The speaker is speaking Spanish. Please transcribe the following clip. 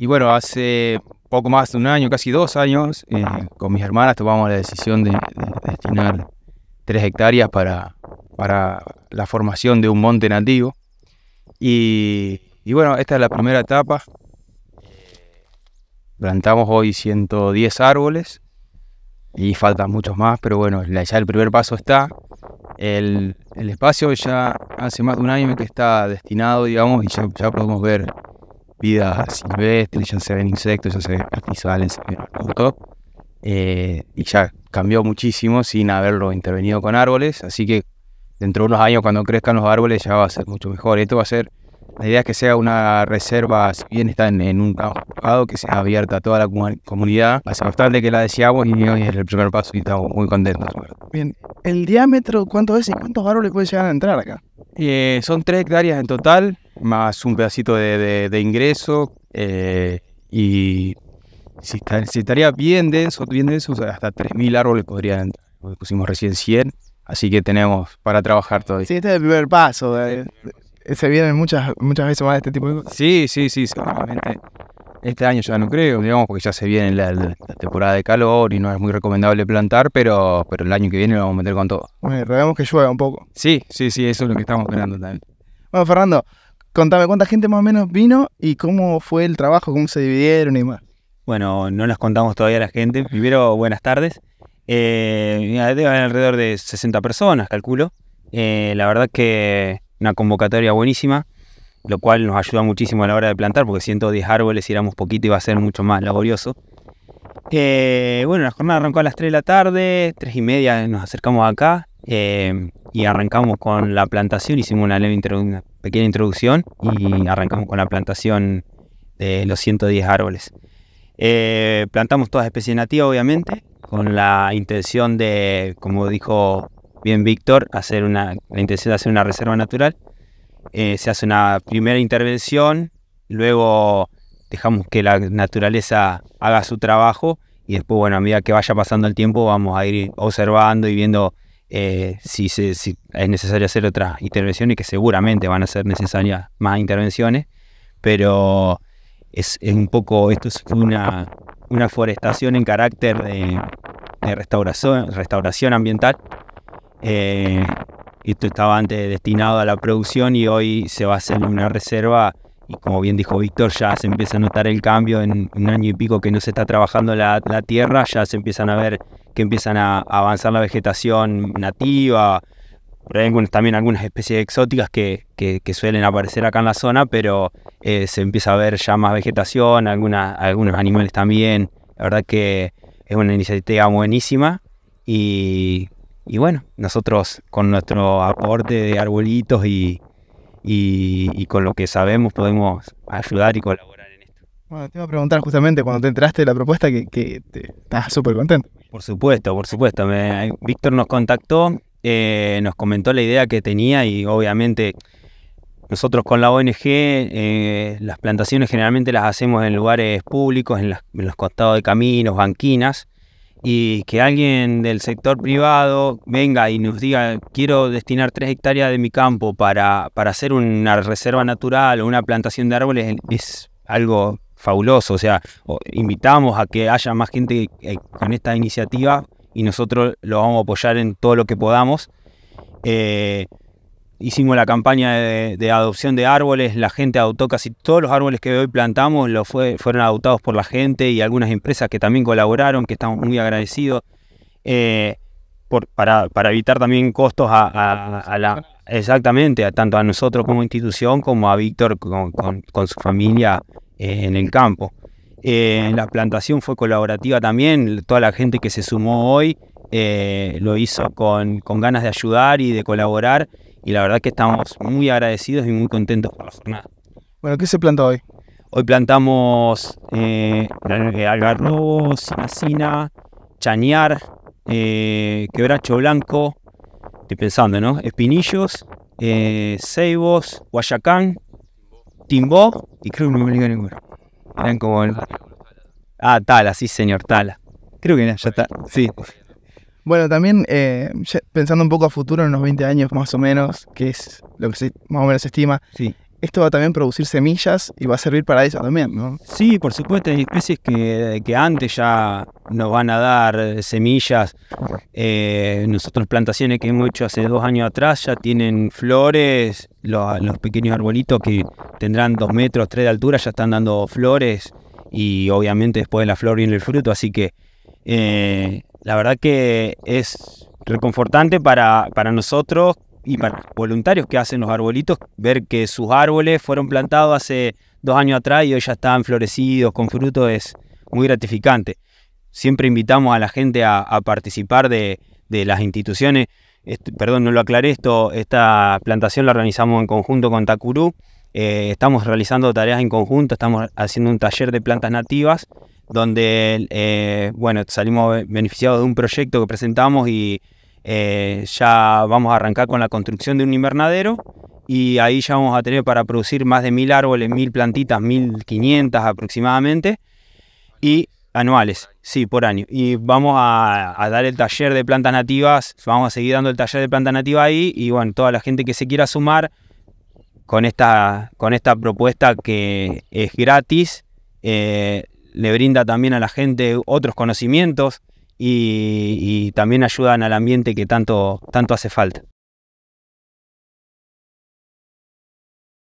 Y bueno, hace poco más de un año, casi dos años, eh, con mis hermanas tomamos la decisión de, destinar tres hectáreas para, para la formación de un monte nativo. Y, bueno, esta es la primera etapa. Eh, plantamos hoy 110 árboles y faltan muchos más, pero bueno, ya el primer paso está. El, espacio ya hace más de un año que está destinado, digamos, y ya, ya podemos ver vida silvestre, ya se ven insectos, ya se ven pastizales, se ven eh, y ya cambió muchísimo sin haberlo intervenido con árboles, así que dentro de unos años cuando crezcan los árboles ya va a ser mucho mejor. Esto va a ser la idea es que sea una reserva, si bien está en, un campo que sea abierta a toda la comunidad. Hace bastante que la deseamos y hoy es el primer paso y estamos muy contentos. Bien, ¿el diámetro cuánto es y cuántos árboles pueden llegar a entrar acá? Eh, son tres hectáreas en total, más un pedacito de, ingreso. Eh, y si, estaría bien denso, bien denso, hasta 3.000 árboles podrían entrar. Pusimos recién 100, así que tenemos para trabajar todavía. Sí, este es el primer paso. De, eh, se vienen muchas, muchas veces más este tipo de cosas. Sí, sí, sí, seguramente. Este año ya no creo, digamos, porque ya se viene la, temporada de calor y no es muy recomendable plantar, pero, pero el año que viene lo vamos a meter con todo. Bueno, que llueva un poco. Sí, sí, sí, eso es lo que estamos esperando también. Bueno, Fernando, contame cuánta gente más o menos vino y cómo fue el trabajo, cómo se dividieron y más. Bueno, no las contamos todavía a la gente. Primero, buenas tardes. Eh, alrededor de 60 personas, calculo. Eh, la verdad que una convocatoria buenísima, lo cual nos ayuda muchísimo a la hora de plantar, porque 110 árboles, si éramos poquito, iba a ser mucho más laborioso. Eh, bueno, la jornada arrancó a las 3 de la tarde, 3 y media nos acercamos acá eh, y arrancamos con la plantación, hicimos una, leve una pequeña introducción y arrancamos con la plantación de los 110 árboles. Eh, plantamos todas especies nativas, obviamente, con la intención de, como dijo bien Víctor, hacer una, la intención de hacer una reserva natural. Eh, se hace una primera intervención, luego dejamos que la naturaleza haga su trabajo y después, bueno, a medida que vaya pasando el tiempo, vamos a ir observando y viendo eh, si, es necesario hacer otras intervenciones, que seguramente van a ser necesarias más intervenciones, pero es, un poco, esto es una, forestación en carácter de, restauración, restauración ambiental, eh, esto estaba antes destinado a la producción y hoy se va a hacer una reserva y como bien dijo Víctor, ya se empieza a notar el cambio en un año y pico que no se está trabajando la, tierra, ya se empiezan a ver que empiezan a avanzar la vegetación nativa, hay también algunas especies exóticas que, suelen aparecer acá en la zona, pero eh, se empieza a ver ya más vegetación, algunos animales también, la verdad que es una iniciativa buenísima y y bueno, nosotros con nuestro aporte de arbolitos y, con lo que sabemos podemos ayudar y colaborar en esto. Bueno, te iba a preguntar justamente cuando te enteraste de la propuesta que, que te, estás súper contento. Por supuesto, por supuesto. Víctor nos contactó, eh, nos comentó la idea que tenía y obviamente nosotros con la ONG eh, las plantaciones generalmente las hacemos en lugares públicos, en, en los costados de caminos, banquinas y que alguien del sector privado venga y nos diga, quiero destinar tres hectáreas de mi campo para, hacer una reserva natural o una plantación de árboles, es algo fabuloso. O sea, invitamos a que haya más gente eh, con esta iniciativa y nosotros lo vamos a apoyar en todo lo que podamos. Eh, hicimos la campaña de, adopción de árboles, la gente adoptó casi todos los árboles que hoy plantamos, lo fueron adoptados por la gente y algunas empresas que también colaboraron, que estamos muy agradecidos, eh, para, evitar también costos a, la... Exactamente, a, tanto a nosotros como institución como a Víctor con, su familia eh, en el campo. Eh, la plantación fue colaborativa también, toda la gente que se sumó hoy lo hizo con ganas de ayudar y de colaborar y la verdad que estamos muy agradecidos y muy contentos por la jornada. Bueno, ¿qué se planta hoy? Hoy plantamos eh, algarrobo, chañar, eh, quebracho blanco, estoy pensando, ¿no? Espinillos, eh, ceibos, guayacán, timbó y creo que no me olvidé ninguno. como... El... Ah, tala, sí señor, tala. Creo que ya está, sí. Bueno, también eh, pensando un poco a futuro, en unos 20 años más o menos, que es lo que más o menos se estima, sí. esto va a también producir semillas y va a servir para eso también, ¿no? Sí, por supuesto, hay especies que, antes ya nos van a dar eh, semillas. Eh, nosotros plantaciones que hemos hecho hace dos años atrás ya tienen flores, los, pequeños arbolitos que tendrán dos metros, tres de altura, ya están dando flores y obviamente después de la flor viene el fruto, así que... Eh, la verdad que es reconfortante para, nosotros y para voluntarios que hacen los arbolitos, ver que sus árboles fueron plantados hace dos años atrás y hoy ya están florecidos con fruto es muy gratificante. Siempre invitamos a la gente a, participar de, las instituciones. perdón, no lo aclaré esto, esta plantación la organizamos en conjunto con Takuru. Eh, estamos realizando tareas en conjunto, estamos haciendo un taller de plantas nativas donde, eh, bueno, salimos beneficiados de un proyecto que presentamos y eh, ya vamos a arrancar con la construcción de un invernadero y ahí ya vamos a tener para producir más de mil árboles, mil plantitas, mil quinientas aproximadamente y anuales, sí, por año. Y vamos a, dar el taller de plantas nativas, vamos a seguir dando el taller de plantas nativas ahí y bueno, toda la gente que se quiera sumar con esta, con esta propuesta que es gratis, eh, le brinda también a la gente otros conocimientos y, también ayudan al ambiente que tanto, tanto hace falta.